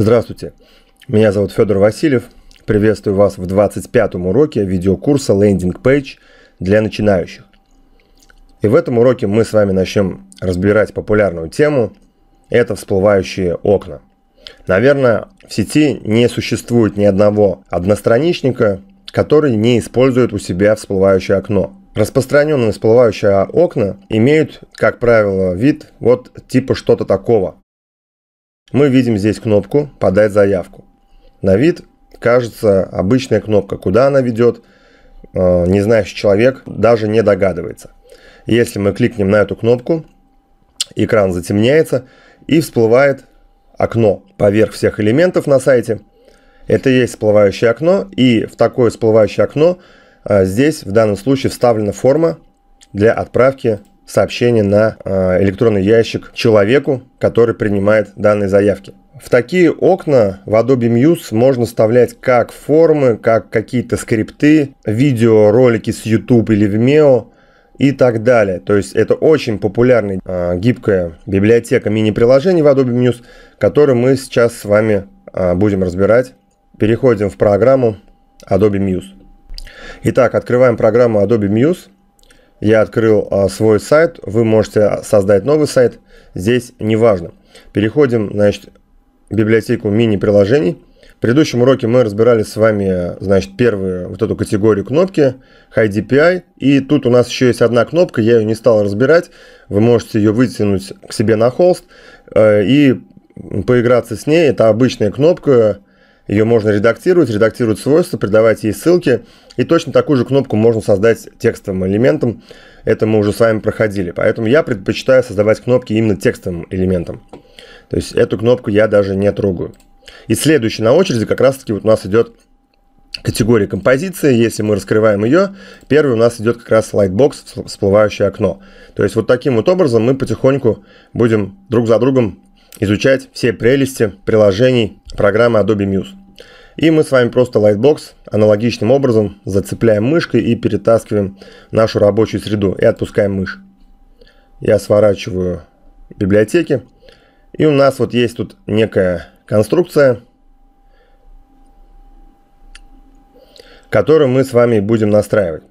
Здравствуйте, меня зовут Федор Васильев. Приветствую вас в 25-м уроке видеокурса «Лендинг Page для начинающих. И в этом уроке мы с вами начнем разбирать популярную тему – это всплывающие окна. Наверное, в сети не существует ни одного одностраничника, который не использует у себя всплывающее окно. Распространенные всплывающие окна имеют, как правило, вид вот типа что-то такого. Мы видим здесь кнопку «Подать заявку». На вид кажется обычная кнопка, куда она ведет, э, не знающий человек даже не догадывается. Если мы кликнем на эту кнопку, экран затемняется и всплывает окно поверх всех элементов на сайте. Это и есть всплывающее окно, и в такое всплывающее окно э, здесь в данном случае вставлена форма для отправки сообщение на э, электронный ящик человеку, который принимает данные заявки. В такие окна в Adobe Muse можно вставлять как формы, как какие-то скрипты, видеоролики с YouTube или Vimeo и так далее. То есть это очень популярная э, гибкая библиотека мини-приложений в Adobe Muse, которую мы сейчас с вами э, будем разбирать. Переходим в программу Adobe Muse. Итак, открываем программу Adobe Muse. Я открыл а, свой сайт, вы можете а, создать новый сайт, здесь неважно. Переходим, значит, в библиотеку мини-приложений. В предыдущем уроке мы разбирали с вами, а, значит, первую вот эту категорию кнопки High DPI. И тут у нас еще есть одна кнопка, я ее не стал разбирать. Вы можете ее вытянуть к себе на холст э, и поиграться с ней. Это обычная кнопка, ее можно редактировать, редактировать свойства, придавать ей ссылки. И точно такую же кнопку можно создать текстовым элементом. Это мы уже с вами проходили. Поэтому я предпочитаю создавать кнопки именно текстовым элементом. То есть эту кнопку я даже не трогаю. И следующий на очереди как раз-таки вот у нас идет категория композиции. Если мы раскрываем ее, первый у нас идет как раз Lightbox, всплывающее окно. То есть вот таким вот образом мы потихоньку будем друг за другом изучать все прелести приложений программы Adobe Muse. И мы с вами просто Lightbox аналогичным образом зацепляем мышкой и перетаскиваем нашу рабочую среду и отпускаем мышь. Я сворачиваю библиотеки. И у нас вот есть тут некая конструкция, которую мы с вами будем настраивать.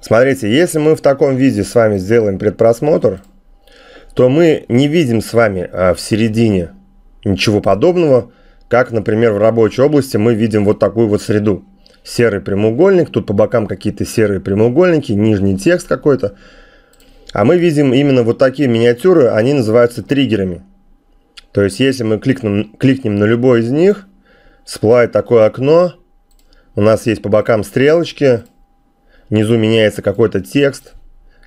Смотрите, если мы в таком виде с вами сделаем предпросмотр, то мы не видим с вами а, в середине ничего подобного, как, например, в рабочей области мы видим вот такую вот среду. Серый прямоугольник, тут по бокам какие-то серые прямоугольники, нижний текст какой-то. А мы видим именно вот такие миниатюры, они называются триггерами. То есть, если мы кликнем, кликнем на любой из них, всплывает такое окно, у нас есть по бокам стрелочки, внизу меняется какой-то текст,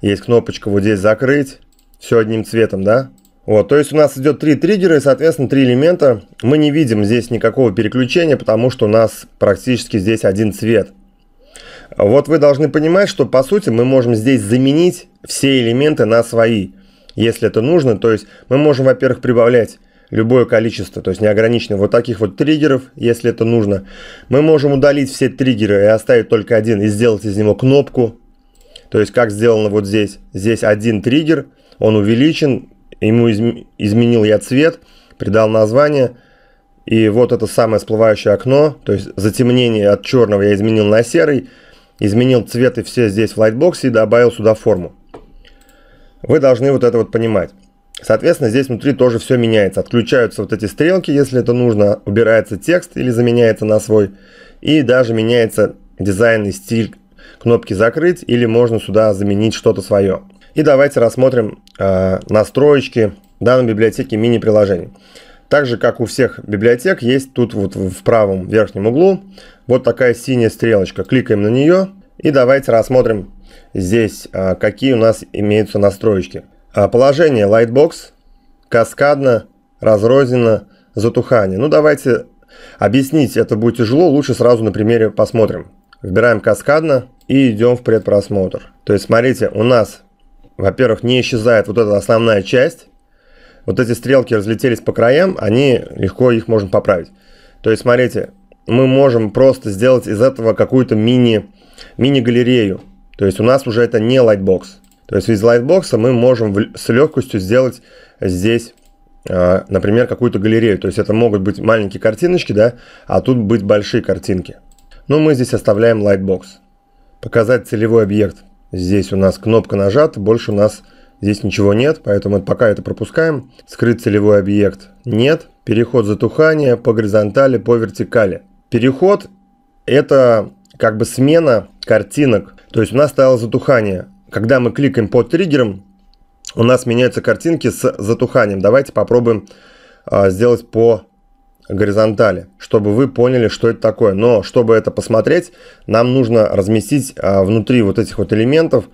есть кнопочка вот здесь «Закрыть», все одним цветом, да? Вот, то есть у нас идет три триггера и, соответственно, три элемента. Мы не видим здесь никакого переключения, потому что у нас практически здесь один цвет. Вот вы должны понимать, что по сути мы можем здесь заменить все элементы на свои, если это нужно. То есть мы можем, во-первых, прибавлять любое количество, то есть неограниченное, вот таких вот триггеров, если это нужно. Мы можем удалить все триггеры и оставить только один и сделать из него кнопку. То есть как сделано вот здесь. Здесь один триггер, он увеличен, Ему изм... изменил я цвет, придал название. И вот это самое всплывающее окно, то есть затемнение от черного я изменил на серый, изменил цвет и все здесь в лайтбоксе и добавил сюда форму. Вы должны вот это вот понимать. Соответственно, здесь внутри тоже все меняется. Отключаются вот эти стрелки, если это нужно, убирается текст или заменяется на свой. И даже меняется дизайн и стиль кнопки «Закрыть» или можно сюда заменить что-то свое. И давайте рассмотрим Э, настроечки данной библиотеки мини-приложений. Так же, как у всех библиотек, есть тут вот в правом верхнем углу вот такая синяя стрелочка. Кликаем на нее и давайте рассмотрим здесь, э, какие у нас имеются настроечки. Э, положение Lightbox, каскадно, разрозненно, затухание. Ну, давайте объяснить это будет тяжело, лучше сразу на примере посмотрим. Выбираем каскадно и идем в предпросмотр. То есть, смотрите, у нас во-первых, не исчезает вот эта основная часть. Вот эти стрелки разлетелись по краям, они легко их можно поправить. То есть, смотрите, мы можем просто сделать из этого какую-то мини-галерею. Мини, -галерею. То есть у нас уже это не лайтбокс. То есть из лайтбокса мы можем в, с легкостью сделать здесь, а, например, какую-то галерею. То есть это могут быть маленькие картиночки, да, а тут быть большие картинки. Но ну, мы здесь оставляем Lightbox. Показать целевой объект. Здесь у нас кнопка нажата, больше у нас здесь ничего нет, поэтому пока это пропускаем. Скрыт целевой объект нет. Переход затухания по горизонтали, по вертикали. Переход – это как бы смена картинок. То есть у нас стояло затухание. Когда мы кликаем по триггерам, у нас меняются картинки с затуханием. Давайте попробуем а, сделать по горизонтали, чтобы вы поняли, что это такое. Но чтобы это посмотреть, нам нужно разместить а, внутри вот этих вот элементов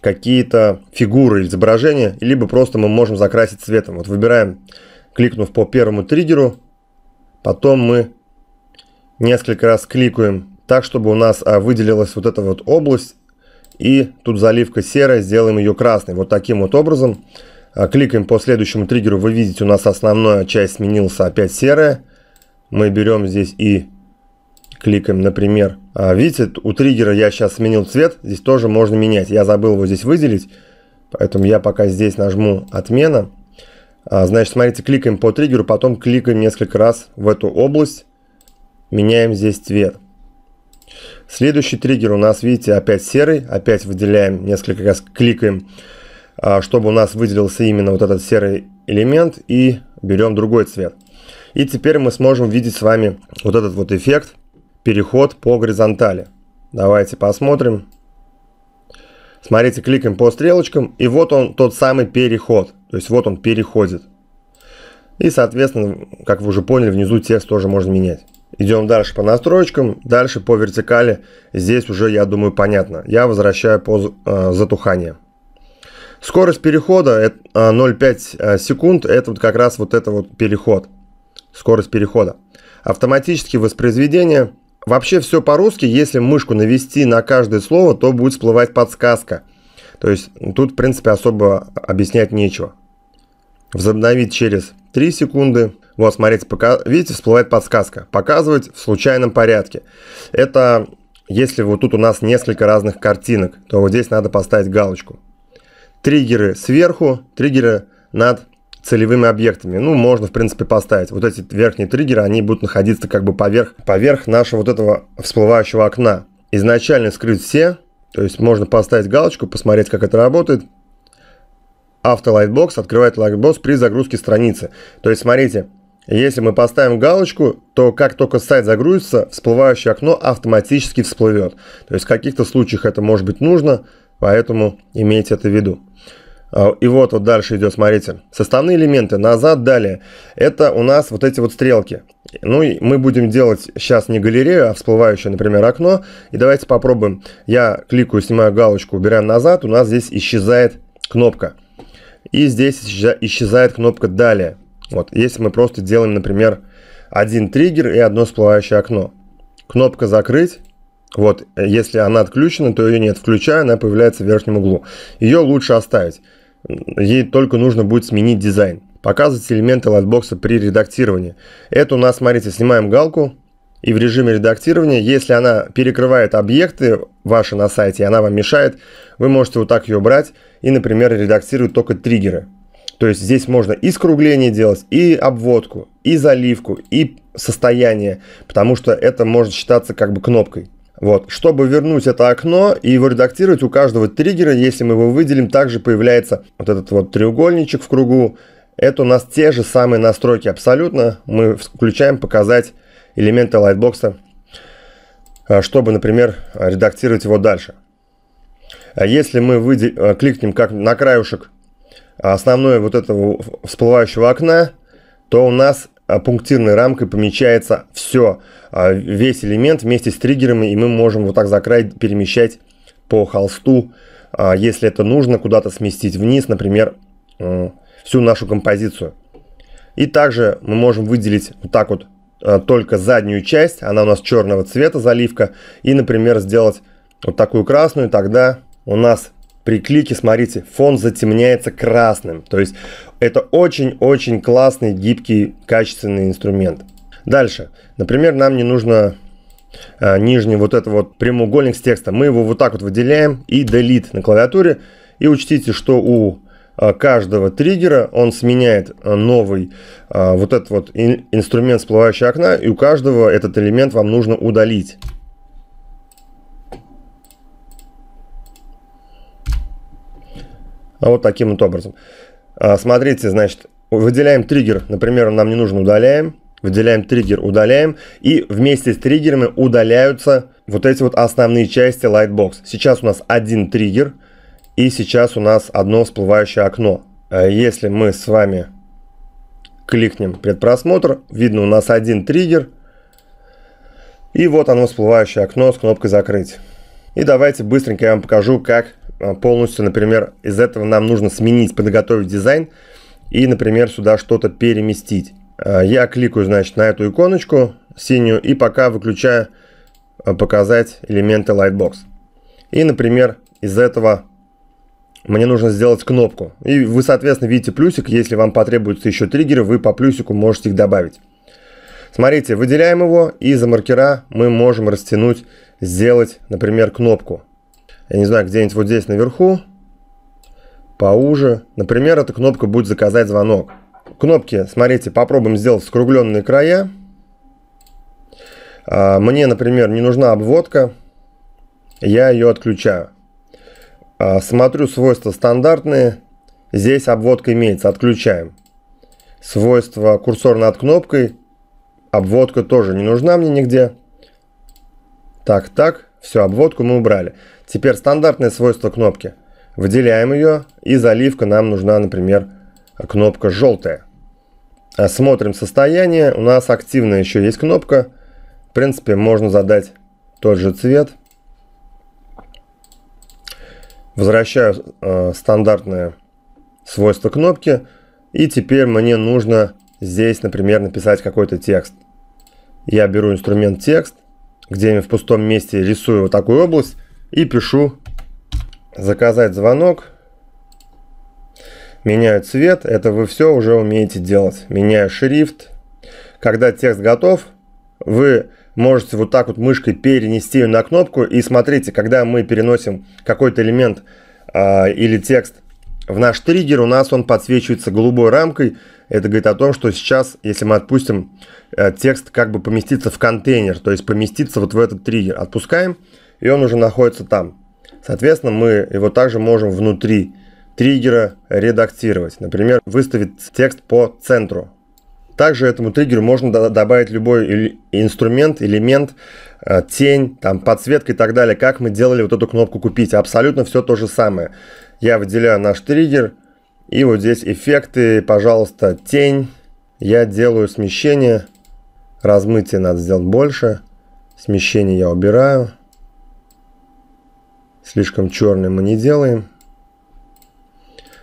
какие-то фигуры или изображения, либо просто мы можем закрасить цветом. Вот выбираем, кликнув по первому триггеру, потом мы несколько раз кликаем так, чтобы у нас а, выделилась вот эта вот область, и тут заливка серая, сделаем ее красной. Вот таким вот образом а, кликаем по следующему триггеру. Вы видите, у нас основная часть сменился опять серая. Мы берем здесь и кликаем, например. А, видите, у триггера я сейчас сменил цвет. Здесь тоже можно менять. Я забыл его здесь выделить. Поэтому я пока здесь нажму «Отмена». А, значит, смотрите, кликаем по триггеру, потом кликаем несколько раз в эту область. Меняем здесь цвет. Следующий триггер у нас, видите, опять серый. Опять выделяем несколько раз, кликаем а, чтобы у нас выделился именно вот этот серый элемент и берем другой цвет. И теперь мы сможем видеть с вами вот этот вот эффект, переход по горизонтали. Давайте посмотрим. Смотрите, кликаем по стрелочкам, и вот он тот самый переход. То есть вот он переходит. И, соответственно, как вы уже поняли, внизу текст тоже можно менять. Идем дальше по настроечкам, дальше по вертикали. Здесь уже, я думаю, понятно. Я возвращаю по э, затуханию. Скорость перехода 0,5 а, а, секунд, это вот как раз вот это вот переход. Скорость перехода. Автоматические воспроизведения. Вообще все по-русски, если мышку навести на каждое слово, то будет всплывать подсказка. То есть тут, в принципе, особо объяснять нечего. Возобновить через 3 секунды. Вот, смотрите, пока, видите, всплывает подсказка. Показывать в случайном порядке. Это если вот тут у нас несколько разных картинок, то вот здесь надо поставить галочку триггеры сверху, триггеры над целевыми объектами. Ну, можно, в принципе, поставить. Вот эти верхние триггеры, они будут находиться как бы поверх, поверх нашего вот этого всплывающего окна. Изначально скрыть все, то есть можно поставить галочку, посмотреть, как это работает. Автолайтбокс открывает лайтбокс при загрузке страницы. То есть, смотрите, если мы поставим галочку, то как только сайт загрузится, всплывающее окно автоматически всплывет. То есть в каких-то случаях это может быть нужно, поэтому имейте это в виду. А, и вот, вот дальше идет, смотрите. Составные элементы, назад, далее. Это у нас вот эти вот стрелки. Ну, и мы будем делать сейчас не галерею, а всплывающее, например, окно. И давайте попробуем. Я кликаю, снимаю галочку, убираю назад. У нас здесь исчезает кнопка. И здесь исчезает кнопка «Далее». Вот, если мы просто делаем, например, один триггер и одно всплывающее окно. Кнопка «Закрыть». Вот, э, если она отключена, то ее нет. Включая, она появляется в верхнем углу. Ее лучше оставить ей только нужно будет сменить дизайн. Показывать элементы лайтбокса при редактировании. Это у нас, смотрите, снимаем галку, и в режиме редактирования, если она перекрывает объекты ваши на сайте, и она вам мешает, вы можете вот так ее брать и, например, редактировать только триггеры. То есть здесь можно и скругление делать, и обводку, и заливку, и состояние, потому что это может считаться как бы кнопкой. Вот. Чтобы вернуть это окно и его редактировать, у каждого триггера, если мы его выделим, также появляется вот этот вот треугольничек в кругу. Это у нас те же самые настройки абсолютно. Мы включаем показать элементы лайтбокса, а, чтобы, например, редактировать его дальше. А если мы выдел... А, кликнем как на краюшек основное вот этого всплывающего окна, то у нас Э, пунктирной рамкой помечается все, а, весь элемент вместе с триггерами, и мы можем вот так закрыть перемещать по холсту, а, если это нужно, куда-то сместить вниз, например, всю нашу композицию. И также мы можем выделить вот так вот э, только заднюю часть, она у нас черного цвета заливка, и, например, сделать вот такую красную, тогда у нас при клике, смотрите, фон затемняется красным. То есть это очень-очень классный, гибкий, качественный инструмент. Дальше. Например, нам не нужно э, нижний вот этот вот прямоугольник с текстом. Мы его вот так вот выделяем и delete на клавиатуре. И учтите, что у а, каждого триггера он сменяет а, новый вот этот вот инструмент всплывающего окна, и у каждого этот элемент вам нужно удалить. А вот таким вот образом. А, смотрите, значит, выделяем триггер. Например, нам не нужен удаляем. Выделяем триггер, удаляем. И вместе с триггерами удаляются вот эти вот основные части Lightbox. Сейчас у нас один триггер. И сейчас у нас одно всплывающее окно. А если мы с вами кликнем предпросмотр, видно у нас один триггер. И вот оно всплывающее окно с кнопкой «Закрыть». И давайте быстренько я вам покажу, как а, полностью, например, из этого нам нужно сменить, подготовить дизайн и, например, сюда что-то переместить. А, я кликаю, значит, на эту иконочку синюю и пока выключаю а, показать элементы Lightbox. И, например, из этого мне нужно сделать кнопку. И вы, соответственно, видите плюсик. Если вам потребуется еще триггеры, вы по плюсику можете их добавить. Смотрите, выделяем его, и за маркера мы можем растянуть, сделать, например, кнопку я не знаю, где-нибудь вот здесь наверху, поуже. Например, эта кнопка будет заказать звонок. Кнопки, смотрите, попробуем сделать скругленные края. А, мне, например, не нужна обводка, я ее отключаю. А, смотрю свойства стандартные, здесь обводка имеется, отключаем. Свойства курсор над кнопкой, обводка тоже не нужна мне нигде. Так, так. Все, обводку мы убрали. Теперь стандартное свойство кнопки. Выделяем ее, и заливка нам нужна, например, кнопка желтая. Смотрим состояние. У нас активная еще есть кнопка. В принципе, можно задать тот же цвет. Возвращаю э, стандартное свойство кнопки. И теперь мне нужно здесь, например, написать какой-то текст. Я беру инструмент текст где-нибудь в пустом месте рисую вот такую область и пишу заказать звонок. Меняю цвет, это вы все уже умеете делать. Меняю шрифт. Когда текст готов, вы можете вот так вот мышкой перенести ее на кнопку. И смотрите, когда мы переносим какой-то элемент э, или текст в наш триггер, у нас он подсвечивается голубой рамкой. Это говорит о том, что сейчас, если мы отпустим, э, текст как бы поместиться в контейнер, то есть поместиться вот в этот триггер. Отпускаем, и он уже находится там. Соответственно, мы его также можем внутри триггера редактировать. Например, выставить текст по центру. Также этому триггеру можно добавить любой инструмент, элемент, э, тень, там, подсветка и так далее, как мы делали вот эту кнопку «Купить». Абсолютно все то же самое. Я выделяю наш триггер, и вот здесь эффекты, пожалуйста, тень. Я делаю смещение. Размытие надо сделать больше. Смещение я убираю. Слишком черным мы не делаем.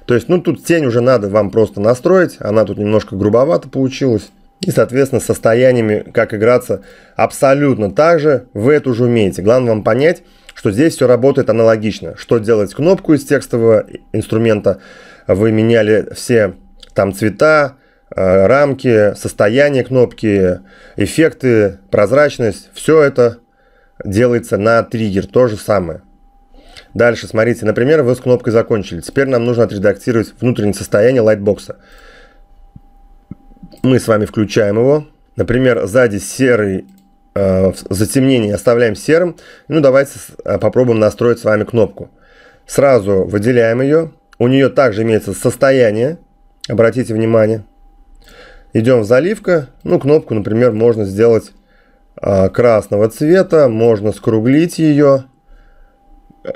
То есть, ну, тут тень уже надо вам просто настроить. Она тут немножко грубовато получилась. И, соответственно, состояниями, как играться, абсолютно так же вы это уже умеете. Главное вам понять, что здесь все работает аналогично. Что делать кнопку из текстового инструмента – вы меняли все там цвета, э, рамки, состояние кнопки, эффекты, прозрачность. Все это делается на триггер, то же самое. Дальше, смотрите, например, вы с кнопкой закончили. Теперь нам нужно отредактировать внутреннее состояние лайтбокса. Мы с вами включаем его. Например, сзади серый э, затемнение оставляем серым. Ну, давайте э, попробуем настроить с вами кнопку. Сразу выделяем ее у нее также имеется состояние. Обратите внимание. Идем в заливка. Ну, кнопку, например, можно сделать э, красного цвета. Можно скруглить ее.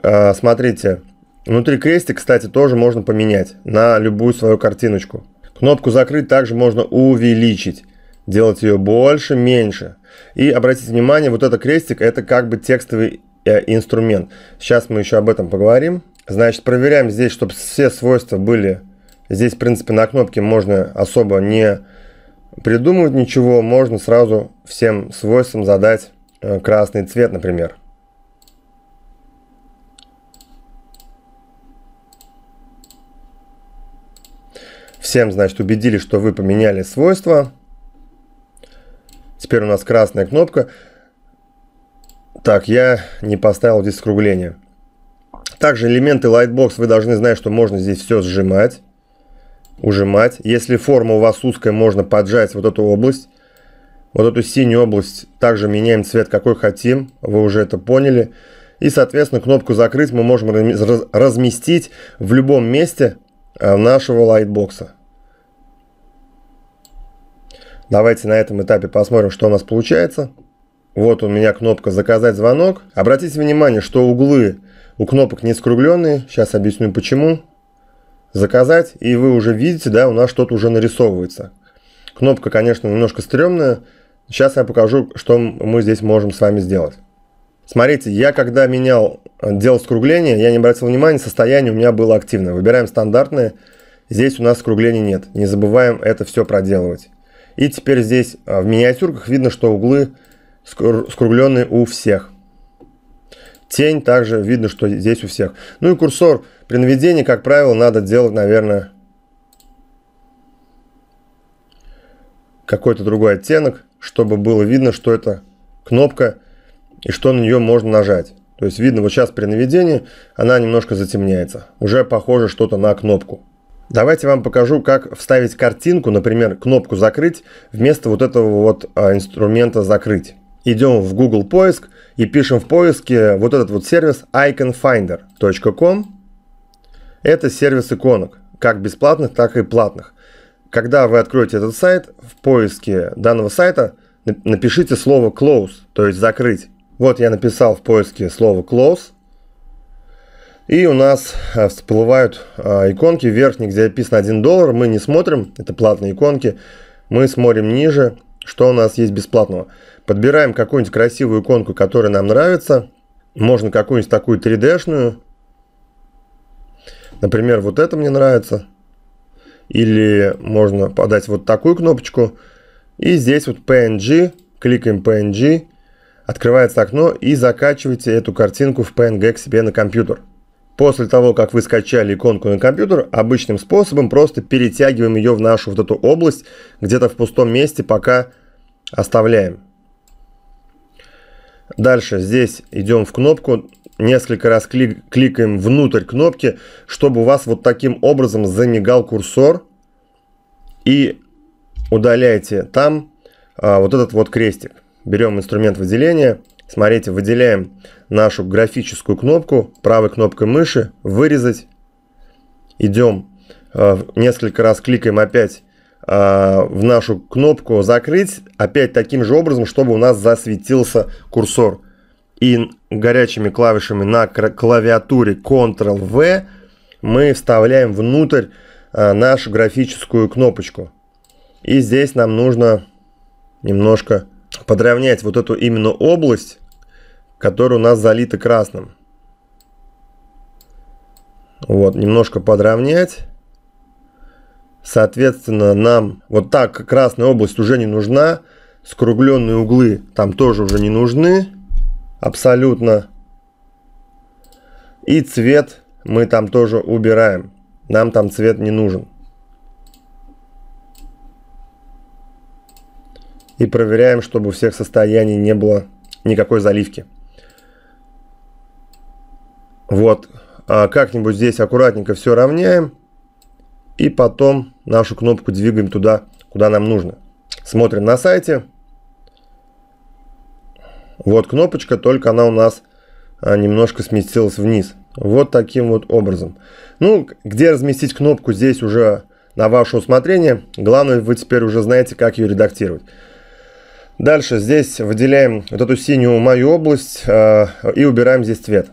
Э, смотрите. Внутри крестик, кстати, тоже можно поменять на любую свою картиночку. Кнопку «Закрыть» также можно увеличить. Делать ее больше, меньше. И обратите внимание, вот этот крестик – это как бы текстовый э, инструмент. Сейчас мы еще об этом поговорим. Значит, проверяем здесь, чтобы все свойства были. Здесь, в принципе, на кнопке можно особо не придумывать ничего. Можно сразу всем свойствам задать э, красный цвет, например. Всем, значит, убедили, что вы поменяли свойства. Теперь у нас красная кнопка. Так, я не поставил здесь скругление. Также элементы Lightbox вы должны знать, что можно здесь все сжимать, ужимать. Если форма у вас узкая, можно поджать вот эту область. Вот эту синюю область также меняем цвет, какой хотим. Вы уже это поняли. И, соответственно, кнопку «Закрыть» мы можем разместить в любом месте э, нашего лайтбокса. Давайте на этом этапе посмотрим, что у нас получается. Вот у меня кнопка «Заказать звонок». Обратите внимание, что углы у кнопок не скругленные, сейчас объясню почему. Заказать, и вы уже видите, да, у нас что-то уже нарисовывается. Кнопка, конечно, немножко стрёмная. Сейчас я покажу, что мы здесь можем с вами сделать. Смотрите, я когда менял, э, делал скругление, я не обратил внимания, состояние у меня было активное. Выбираем стандартное. Здесь у нас скругления нет. Не забываем это все проделывать. И теперь здесь э, в миниатюрках видно, что углы скругленные у всех. Тень также видно, что здесь у всех. Ну и курсор при наведении, как правило, надо делать, наверное, какой-то другой оттенок, чтобы было видно, что это кнопка и что на нее можно нажать. То есть видно, вот сейчас при наведении она немножко затемняется. Уже похоже что-то на кнопку. Давайте вам покажу, как вставить картинку, например, кнопку «Закрыть» вместо вот этого вот а, инструмента «Закрыть» идем в Google поиск и пишем в поиске вот этот вот сервис iconfinder.com. Это сервис иконок, как бесплатных, так и платных. Когда вы откроете этот сайт, в поиске данного сайта напишите слово close, то есть закрыть. Вот я написал в поиске слово close. И у нас э, всплывают э, иконки верхние, где описано 1 доллар. Мы не смотрим, это платные иконки. Мы смотрим ниже, что у нас есть бесплатного. Подбираем какую-нибудь красивую иконку, которая нам нравится. Можно какую-нибудь такую 3D-шную. Например, вот это мне нравится. Или можно подать вот такую кнопочку. И здесь вот PNG. Кликаем PNG. Открывается окно и закачивайте эту картинку в PNG к себе на компьютер. После того, как вы скачали иконку на компьютер, обычным способом просто перетягиваем ее в нашу вот эту область, где-то в пустом месте пока оставляем. Дальше здесь идем в кнопку, несколько раз клик, кликаем внутрь кнопки, чтобы у вас вот таким образом замигал курсор. И удаляете там а, вот этот вот крестик. Берем инструмент выделения. Смотрите, выделяем нашу графическую кнопку правой кнопкой мыши, вырезать. Идем, а, несколько раз кликаем опять Э, в нашу кнопку «Закрыть» опять таким же образом, чтобы у нас засветился курсор. И горячими клавишами на клавиатуре Ctrl-V мы вставляем внутрь э, нашу графическую кнопочку. И здесь нам нужно немножко подровнять вот эту именно область, которая у нас залита красным. Вот, немножко подровнять. Соответственно, нам вот так красная область уже не нужна. Скругленные углы там тоже уже не нужны. Абсолютно. И цвет мы там тоже убираем. Нам там цвет не нужен. И проверяем, чтобы у всех состояний не было никакой заливки. Вот. А как-нибудь здесь аккуратненько все равняем. И потом нашу кнопку двигаем туда, куда нам нужно. Смотрим на сайте. Вот кнопочка, только она у нас а, немножко сместилась вниз. Вот таким вот образом. Ну, где разместить кнопку, здесь уже на ваше усмотрение. Главное, вы теперь уже знаете, как ее редактировать. Дальше здесь выделяем вот эту синюю мою область э, и убираем здесь цвет.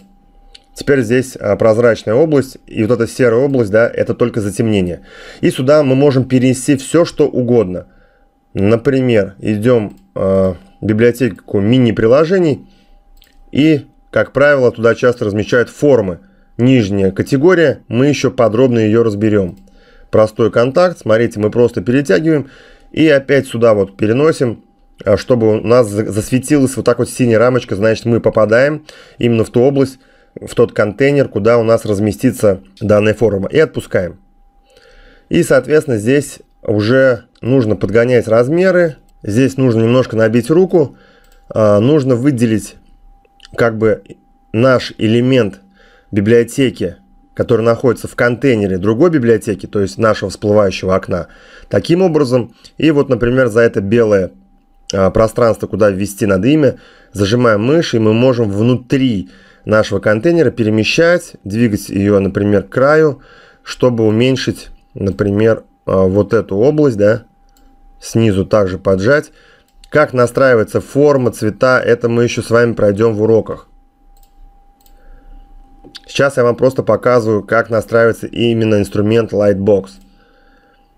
Теперь здесь а, прозрачная область, и вот эта серая область, да, это только затемнение. И сюда мы можем перенести все, что угодно. Например, идем а, в библиотеку мини-приложений, и, как правило, туда часто размещают формы. Нижняя категория, мы еще подробно ее разберем. Простой контакт, смотрите, мы просто перетягиваем и опять сюда вот переносим, а, чтобы у нас засветилась вот так вот синяя рамочка, значит мы попадаем именно в ту область, в тот контейнер, куда у нас разместится данная форма. И отпускаем. И, соответственно, здесь уже нужно подгонять размеры. Здесь нужно немножко набить руку. А, нужно выделить как бы наш элемент библиотеки, который находится в контейнере другой библиотеки, то есть нашего всплывающего окна, таким образом. И вот, например, за это белое а, пространство, куда ввести надо имя, зажимаем мышь, и мы можем внутри нашего контейнера, перемещать, двигать ее, например, к краю, чтобы уменьшить, например, а, вот эту область, да, снизу также поджать. Как настраивается форма, цвета, это мы еще с вами пройдем в уроках. Сейчас я вам просто показываю, как настраивается именно инструмент Lightbox.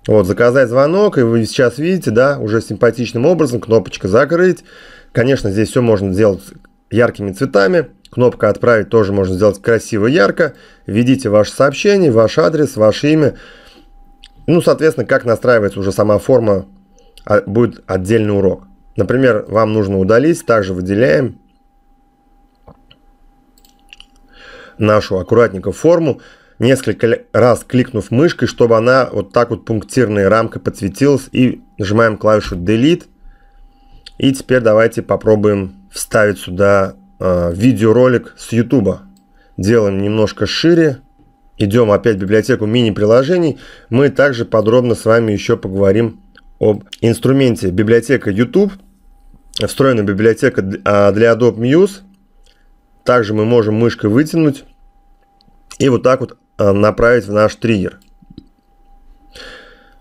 Вот, заказать звонок, и вы сейчас видите, да, уже симпатичным образом, кнопочка «Закрыть». Конечно, здесь все можно сделать яркими цветами. Кнопка «Отправить» тоже можно сделать красиво, ярко. Введите ваше сообщение, ваш адрес, ваше имя. Ну, соответственно, как настраивается уже сама форма, а, будет отдельный урок. Например, вам нужно удалить, также выделяем нашу аккуратненько форму, несколько раз кликнув мышкой, чтобы она вот так вот пунктирной рамкой подсветилась, и нажимаем клавишу Delete. И теперь давайте попробуем вставить сюда э, видеоролик с YouTube. Делаем немножко шире. Идем опять в библиотеку мини-приложений. Мы также подробно с вами еще поговорим об инструменте библиотека YouTube. встроенная библиотека а, для Adobe Muse. Также мы можем мышкой вытянуть и вот так вот э, направить в наш триггер.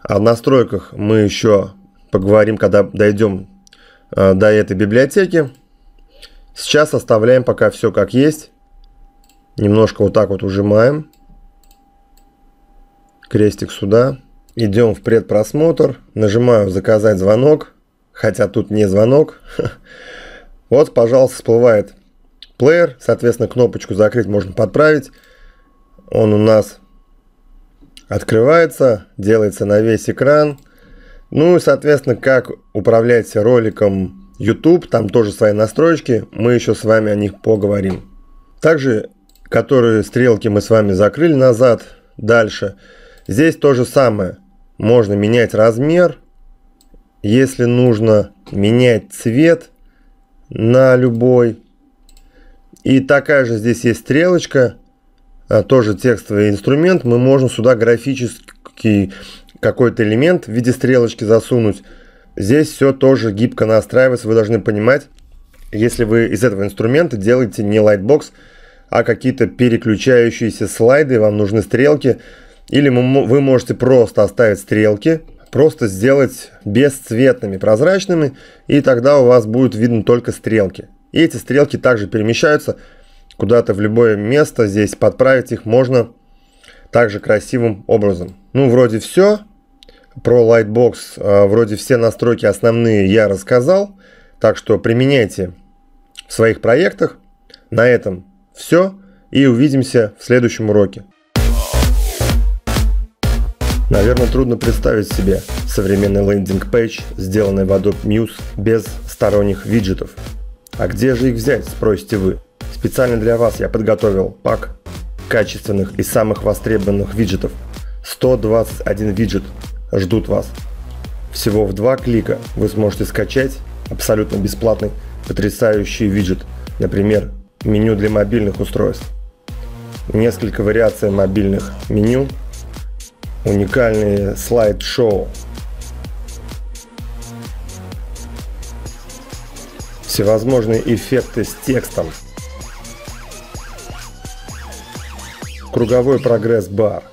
О настройках мы еще поговорим, когда дойдем э, до этой библиотеки. Сейчас оставляем пока все как есть. Немножко вот так вот ужимаем. Крестик сюда. Идем в предпросмотр. Нажимаю «Заказать звонок». Хотя тут не звонок. Вот, пожалуйста, всплывает плеер. Соответственно, кнопочку «Закрыть» можно подправить. Он у нас открывается, делается на весь экран. Ну и, соответственно, как управлять роликом YouTube, там тоже свои настройки, мы еще с вами о них поговорим. Также, которые стрелки мы с вами закрыли назад, дальше. Здесь то же самое. Можно менять размер, если нужно менять цвет на любой. И такая же здесь есть стрелочка, а, тоже текстовый инструмент. Мы можем сюда графический какой-то элемент в виде стрелочки засунуть. Здесь все тоже гибко настраивается, вы должны понимать, если вы из этого инструмента делаете не Lightbox, а какие-то переключающиеся слайды, вам нужны стрелки, или вы можете просто оставить стрелки, просто сделать бесцветными, прозрачными, и тогда у вас будут видны только стрелки. И эти стрелки также перемещаются куда-то в любое место, здесь подправить их можно также красивым образом. Ну, вроде все. Про Lightbox а, вроде все настройки основные я рассказал, так что применяйте в своих проектах. На этом все и увидимся в следующем уроке. Наверное, трудно представить себе современный лендинг-пейдж, сделанный в Adobe Muse без сторонних виджетов. А где же их взять, спросите вы? Специально для вас я подготовил пак качественных и самых востребованных виджетов. 121 виджет ждут вас. Всего в два клика вы сможете скачать абсолютно бесплатный потрясающий виджет, например, меню для мобильных устройств. Несколько вариаций мобильных меню, уникальные слайд-шоу, всевозможные эффекты с текстом, круговой прогресс-бар –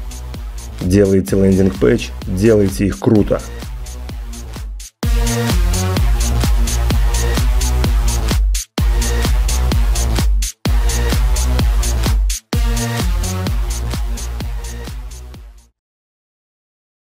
делаете лендинг-пэч, делайте их круто.